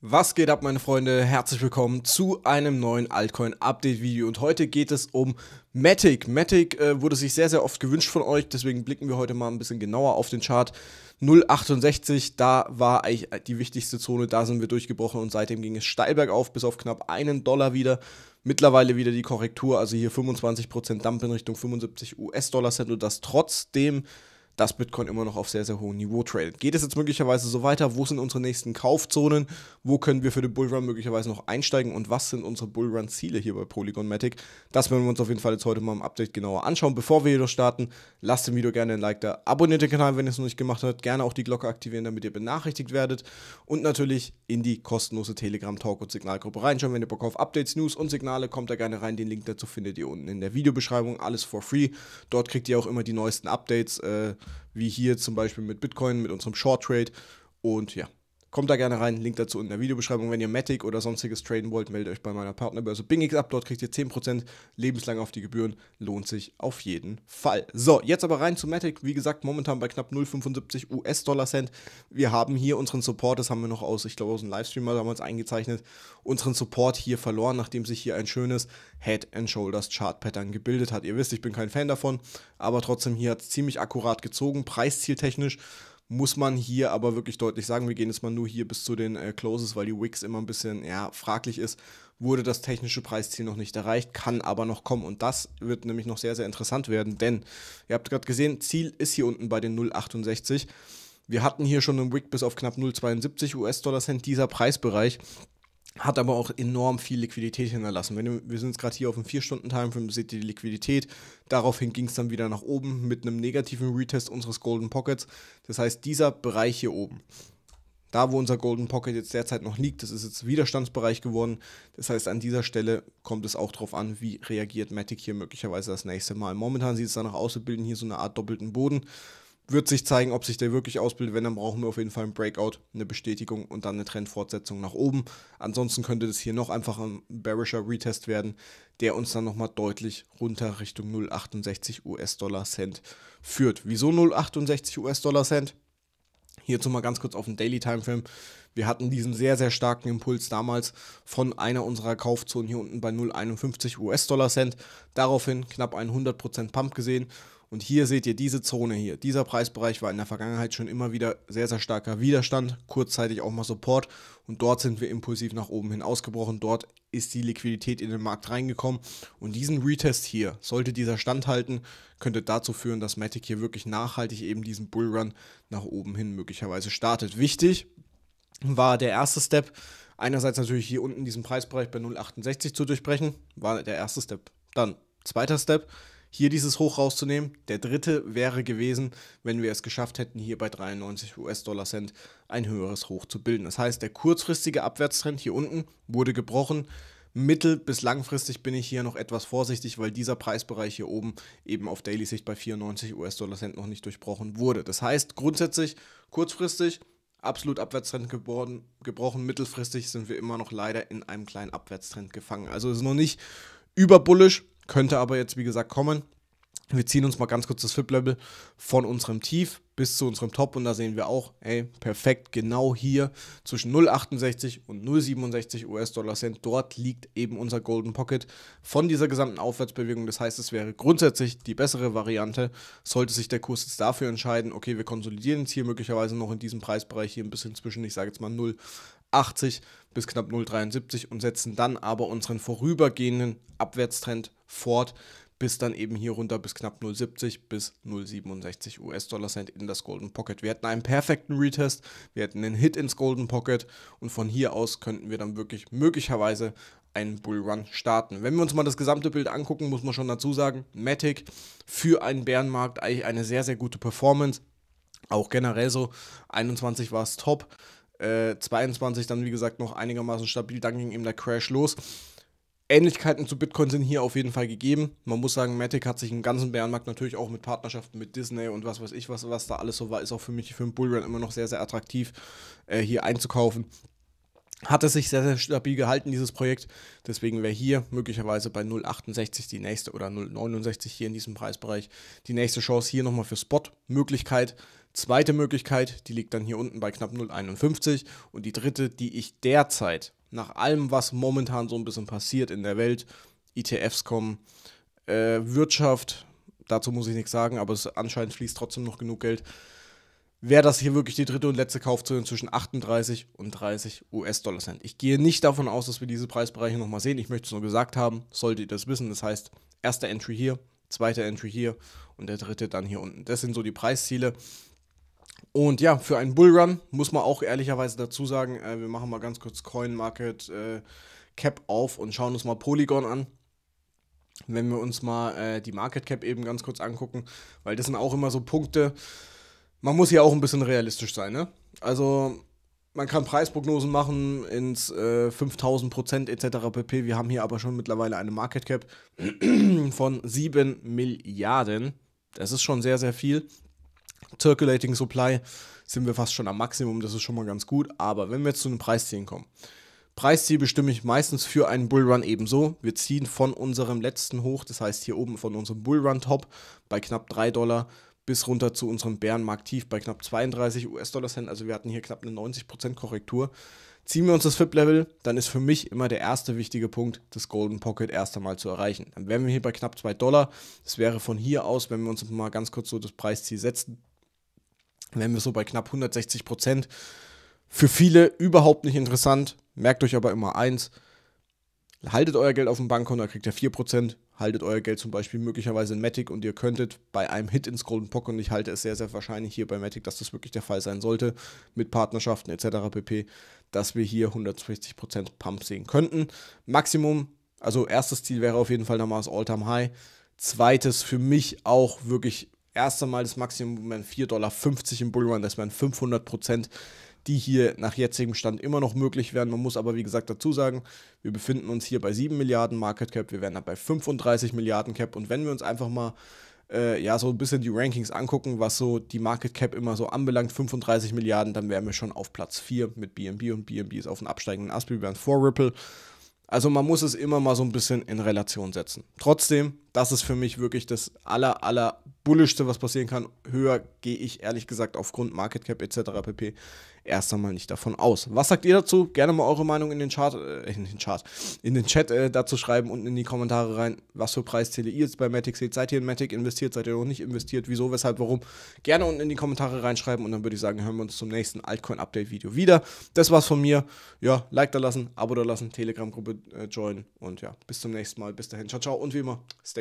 Was geht ab, meine Freunde? Herzlich willkommen zu einem neuen Altcoin-Update-Video. Und heute geht es um Matic. Matic äh, wurde sich sehr, sehr oft gewünscht von euch, deswegen blicken wir heute mal ein bisschen genauer auf den Chart. 0,68, da war eigentlich die wichtigste Zone, da sind wir durchgebrochen und seitdem ging es steil bergauf, bis auf knapp einen Dollar wieder. Mittlerweile wieder die Korrektur, also hier 25% Dump in Richtung 75 US-Dollar-Cent und das trotzdem dass Bitcoin immer noch auf sehr, sehr hohem Niveau tradet. Geht es jetzt möglicherweise so weiter? Wo sind unsere nächsten Kaufzonen? Wo können wir für den Bullrun möglicherweise noch einsteigen? Und was sind unsere Bullrun-Ziele hier bei Polygonmatic? Das werden wir uns auf jeden Fall jetzt heute mal im Update genauer anschauen. Bevor wir jedoch starten, lasst dem Video gerne ein Like da. Abonniert den Kanal, wenn ihr es noch nicht gemacht habt. Gerne auch die Glocke aktivieren, damit ihr benachrichtigt werdet. Und natürlich in die kostenlose Telegram-Talk- und Signalgruppe reinschauen. Wenn ihr Bock auf Updates, News und Signale, kommt da gerne rein. Den Link dazu findet ihr unten in der Videobeschreibung. Alles for free. Dort kriegt ihr auch immer die neuesten Updates. Äh, wie hier zum Beispiel mit Bitcoin, mit unserem Short Trade. Und ja, Kommt da gerne rein, Link dazu in der Videobeschreibung. Wenn ihr Matic oder sonstiges traden wollt, meldet euch bei meiner Partnerbörse BingX ab. Dort kriegt ihr 10% lebenslang auf die Gebühren. Lohnt sich auf jeden Fall. So, jetzt aber rein zu Matic. Wie gesagt, momentan bei knapp 0,75 US-Dollar-Cent. Wir haben hier unseren Support, das haben wir noch aus, ich glaube, aus dem mal damals eingezeichnet, unseren Support hier verloren, nachdem sich hier ein schönes Head-and-Shoulders-Chart-Pattern gebildet hat. Ihr wisst, ich bin kein Fan davon, aber trotzdem hier hat es ziemlich akkurat gezogen, preiszieltechnisch muss man hier aber wirklich deutlich sagen, wir gehen jetzt mal nur hier bis zu den äh, Closes, weil die Wix immer ein bisschen ja, fraglich ist, wurde das technische Preisziel noch nicht erreicht, kann aber noch kommen und das wird nämlich noch sehr, sehr interessant werden, denn ihr habt gerade gesehen, Ziel ist hier unten bei den 0,68. Wir hatten hier schon einen Wick bis auf knapp 0,72 US-Dollar Cent, dieser Preisbereich hat aber auch enorm viel Liquidität hinterlassen. Wenn, wir sind jetzt gerade hier auf dem 4-Stunden-Timeframe, seht ihr die Liquidität. Daraufhin ging es dann wieder nach oben mit einem negativen Retest unseres Golden Pockets. Das heißt, dieser Bereich hier oben, da wo unser Golden Pocket jetzt derzeit noch liegt, das ist jetzt Widerstandsbereich geworden. Das heißt, an dieser Stelle kommt es auch darauf an, wie reagiert Matic hier möglicherweise das nächste Mal. Momentan sieht es danach aus, wir bilden hier so eine Art doppelten Boden wird sich zeigen, ob sich der wirklich ausbildet. Wenn, dann brauchen wir auf jeden Fall einen Breakout, eine Bestätigung und dann eine Trendfortsetzung nach oben. Ansonsten könnte das hier noch einfach ein bearischer Retest werden, der uns dann nochmal deutlich runter Richtung 0,68 US-Dollar Cent führt. Wieso 0,68 US-Dollar Cent? Hierzu mal ganz kurz auf den Daily Time Film. Wir hatten diesen sehr, sehr starken Impuls damals von einer unserer Kaufzonen hier unten bei 0,51 US-Dollar Cent. Daraufhin knapp einen 100% Pump gesehen und hier seht ihr diese Zone hier. Dieser Preisbereich war in der Vergangenheit schon immer wieder sehr, sehr starker Widerstand, kurzzeitig auch mal Support. Und dort sind wir impulsiv nach oben hin ausgebrochen. Dort ist die Liquidität in den Markt reingekommen. Und diesen Retest hier, sollte dieser standhalten, könnte dazu führen, dass Matic hier wirklich nachhaltig eben diesen Bullrun nach oben hin möglicherweise startet. Wichtig war der erste Step. Einerseits natürlich hier unten diesen Preisbereich bei 0,68 zu durchbrechen, war der erste Step. Dann zweiter Step hier dieses Hoch rauszunehmen. Der dritte wäre gewesen, wenn wir es geschafft hätten, hier bei 93 US-Dollar Cent ein höheres Hoch zu bilden. Das heißt, der kurzfristige Abwärtstrend hier unten wurde gebrochen. Mittel- bis langfristig bin ich hier noch etwas vorsichtig, weil dieser Preisbereich hier oben eben auf Daily-Sicht bei 94 US-Dollar Cent noch nicht durchbrochen wurde. Das heißt, grundsätzlich kurzfristig absolut Abwärtstrend geboren, gebrochen, mittelfristig sind wir immer noch leider in einem kleinen Abwärtstrend gefangen. Also ist noch nicht überbullisch, könnte aber jetzt, wie gesagt, kommen. Wir ziehen uns mal ganz kurz das fip level von unserem Tief bis zu unserem Top und da sehen wir auch, ey, perfekt, genau hier zwischen 0,68 und 0,67 US-Dollar-Cent, dort liegt eben unser Golden Pocket von dieser gesamten Aufwärtsbewegung. Das heißt, es wäre grundsätzlich die bessere Variante, sollte sich der Kurs jetzt dafür entscheiden, okay, wir konsolidieren jetzt hier möglicherweise noch in diesem Preisbereich hier ein bisschen zwischen, ich sage jetzt mal 0, 80 bis knapp 0,73 und setzen dann aber unseren vorübergehenden Abwärtstrend fort, bis dann eben hier runter bis knapp 0,70 bis 0,67 US-Dollar Cent in das Golden Pocket. Wir hätten einen perfekten Retest, wir hätten einen Hit ins Golden Pocket und von hier aus könnten wir dann wirklich möglicherweise einen Bullrun starten. Wenn wir uns mal das gesamte Bild angucken, muss man schon dazu sagen, Matic für einen Bärenmarkt eigentlich eine sehr, sehr gute Performance. Auch generell so, 21 war es top. Äh, 22 dann, wie gesagt, noch einigermaßen stabil. Dann ging eben der Crash los. Ähnlichkeiten zu Bitcoin sind hier auf jeden Fall gegeben. Man muss sagen, Matic hat sich im ganzen Bärenmarkt natürlich auch mit Partnerschaften mit Disney und was weiß ich, was, was da alles so war, ist auch für mich für einen Bullrun immer noch sehr, sehr attraktiv, äh, hier einzukaufen hat es sich sehr, sehr stabil gehalten, dieses Projekt. Deswegen wäre hier möglicherweise bei 0,68 die nächste oder 0,69 hier in diesem Preisbereich die nächste Chance hier nochmal für Spot-Möglichkeit. Zweite Möglichkeit, die liegt dann hier unten bei knapp 0,51. Und die dritte, die ich derzeit nach allem, was momentan so ein bisschen passiert in der Welt, ETFs kommen, äh, Wirtschaft, dazu muss ich nichts sagen, aber es anscheinend fließt trotzdem noch genug Geld wäre das hier wirklich die dritte und letzte Kaufzone zwischen 38 und 30 US-Dollar Cent. Ich gehe nicht davon aus, dass wir diese Preisbereiche nochmal sehen. Ich möchte es nur gesagt haben, solltet ihr das wissen. Das heißt, erster Entry hier, zweiter Entry hier und der dritte dann hier unten. Das sind so die Preisziele. Und ja, für einen Bullrun muss man auch ehrlicherweise dazu sagen, äh, wir machen mal ganz kurz Coin Market äh, Cap auf und schauen uns mal Polygon an wenn wir uns mal äh, die Market Cap eben ganz kurz angucken, weil das sind auch immer so Punkte, man muss hier auch ein bisschen realistisch sein, ne? Also, man kann Preisprognosen machen ins äh, 5000 Prozent etc. pp. Wir haben hier aber schon mittlerweile eine Market Cap von 7 Milliarden. Das ist schon sehr, sehr viel. Circulating Supply sind wir fast schon am Maximum, das ist schon mal ganz gut. Aber wenn wir jetzt zu den Preiszielen kommen. Preisziel bestimme ich meistens für einen Bullrun ebenso. Wir ziehen von unserem letzten Hoch, das heißt hier oben von unserem Bullrun-Top bei knapp 3 Dollar bis runter zu unserem Bärenmarkt tief bei knapp 32 US-Dollar Cent. Also wir hatten hier knapp eine 90% Korrektur. Ziehen wir uns das FIP-Level, dann ist für mich immer der erste wichtige Punkt, das Golden Pocket erst einmal zu erreichen. Dann wären wir hier bei knapp 2 Dollar. Das wäre von hier aus, wenn wir uns mal ganz kurz so das Preisziel setzen, wären wir so bei knapp 160 Für viele überhaupt nicht interessant. Merkt euch aber immer eins, haltet euer Geld auf dem Bankkonto, da kriegt ihr 4%. Haltet euer Geld zum Beispiel möglicherweise in Matic und ihr könntet bei einem Hit ins Golden Pocket, und ich halte es sehr, sehr wahrscheinlich hier bei Matic, dass das wirklich der Fall sein sollte, mit Partnerschaften etc. pp., dass wir hier 160% Pump sehen könnten. Maximum, also erstes Ziel wäre auf jeden Fall nochmal das All-Time high Zweites für mich auch wirklich erst einmal das Maximum wären 4,50 Dollar im Bullrun, das wären 500 die hier nach jetzigem Stand immer noch möglich wären. Man muss aber, wie gesagt, dazu sagen, wir befinden uns hier bei 7 Milliarden Market Cap, wir wären da bei 35 Milliarden Cap. Und wenn wir uns einfach mal äh, ja, so ein bisschen die Rankings angucken, was so die Market Cap immer so anbelangt, 35 Milliarden, dann wären wir schon auf Platz 4 mit BNB und BNB ist auf dem absteigenden Ast, wir wären vor Ripple. Also man muss es immer mal so ein bisschen in Relation setzen. Trotzdem, das ist für mich wirklich das aller, aller Bullischste, was passieren kann. Höher gehe ich ehrlich gesagt aufgrund Market Cap etc. pp. erst einmal nicht davon aus. Was sagt ihr dazu? Gerne mal eure Meinung in den Chart, äh, in den Chart, in den Chat äh, dazu schreiben und in die Kommentare rein, was für Preisziele ihr jetzt bei Matic seht. Seid ihr in Matic investiert? Seid ihr noch nicht investiert? Wieso, weshalb, warum? Gerne unten in die Kommentare reinschreiben und dann würde ich sagen, hören wir uns zum nächsten Altcoin-Update-Video wieder. Das war's von mir. Ja, Like da lassen, Abo da lassen, Telegram-Gruppe äh, joinen und ja, bis zum nächsten Mal. Bis dahin. Ciao, ciao und wie immer, stay